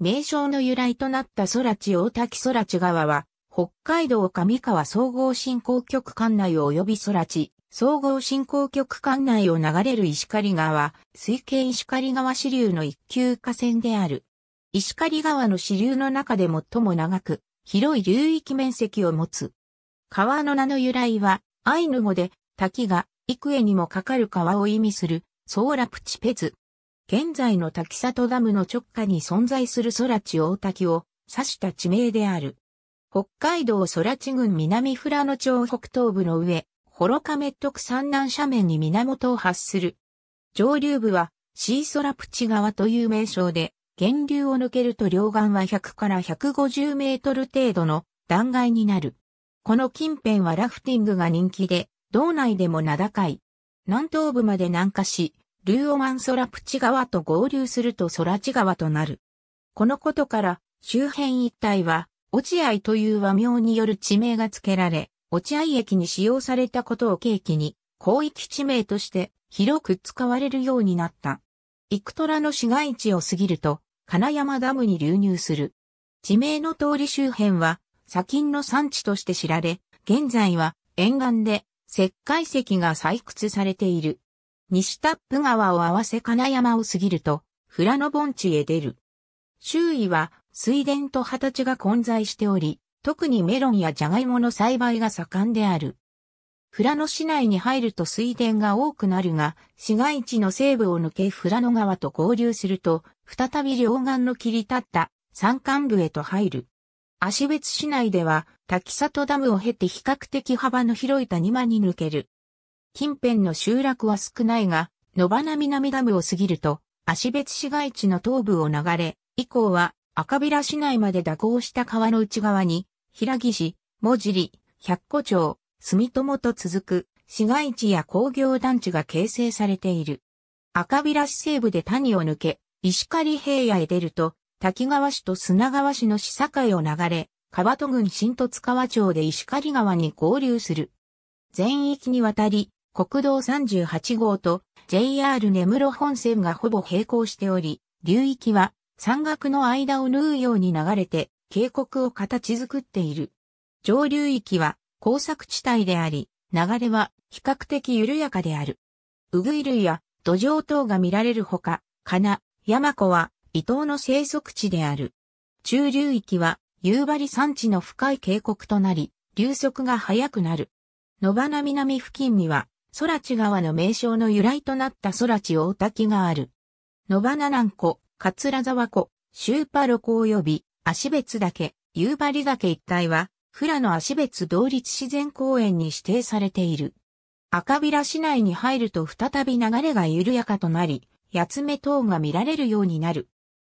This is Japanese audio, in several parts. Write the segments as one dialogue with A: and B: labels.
A: 名称の由来となった空地大滝空地川は、北海道上川総合振興局管内及び空地総合振興局管内を流れる石狩川、水系石狩川支流の一級河川である。石狩川の支流の中で最も長く、広い流域面積を持つ。川の名の由来は、アイヌ語で、滝が、幾重にもかかる川を意味する、ソーラプチペズ。現在の滝里ダムの直下に存在する空地大滝を指した地名である。北海道空地郡南富良野町北東部の上、幌亀徳山南斜面に源を発する。上流部はシーソラプチ川という名称で、源流を抜けると両岸は100から150メートル程度の断崖になる。この近辺はラフティングが人気で、道内でも名高い。南東部まで南下し、ルーオマンソラプチ川と合流するとソラチ川となる。このことから、周辺一帯は、落合という和名による地名が付けられ、落合駅に使用されたことを契機に、広域地名として広く使われるようになった。イクトラの市街地を過ぎると、金山ダムに流入する。地名の通り周辺は、砂金の産地として知られ、現在は沿岸で石灰石が採掘されている。西タップ川を合わせ金山を過ぎると、富良野盆地へ出る。周囲は水田と畑地が混在しており、特にメロンやジャガイモの栽培が盛んである。富良野市内に入ると水田が多くなるが、市街地の西部を抜け富良野川と合流すると、再び両岸の切り立った山間部へと入る。足別市内では、滝里ダムを経て比較的幅の広い谷間に抜ける。近辺の集落は少ないが、野花南ダムを過ぎると、足別市街地の東部を流れ、以降は赤平市内まで蛇行した川の内側に、平木市、じ尻、百古町、住友と続く市街地や工業団地が形成されている。赤平市西部で谷を抜け、石狩平野へ出ると、滝川市と砂川市の市境を流れ、川戸郡新十津川町で石狩川に合流する。全域にわたり、国道38号と JR 根室本線がほぼ並行しており、流域は山岳の間を縫うように流れて渓谷を形作っている。上流域は工作地帯であり、流れは比較的緩やかである。ウグイ類や土壌等が見られるほか、カナ、ヤマコは伊東の生息地である。中流域は夕張山地の深い渓谷となり、流速が速くなる。野花南付近には空知川の名称の由来となった空知大滝がある。野花南湖、桂沢湖、周波路湖及び足別岳、夕張岳一帯は、富良野足別同立自然公園に指定されている。赤平市内に入ると再び流れが緩やかとなり、八つ目等が見られるようになる。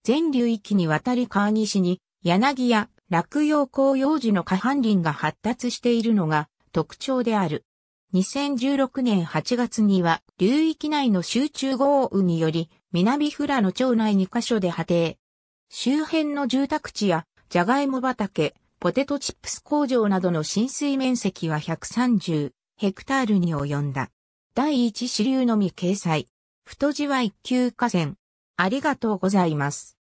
A: 全流域にわたり川岸に、柳や落葉紅葉樹の下半林が発達しているのが特徴である。2016年8月には流域内の集中豪雨により南フラの町内2カ所で破堤。周辺の住宅地やジャガイモ畑、ポテトチップス工場などの浸水面積は130ヘクタールに及んだ。第一支流のみ掲載。太字は一級河川。ありがとうございます。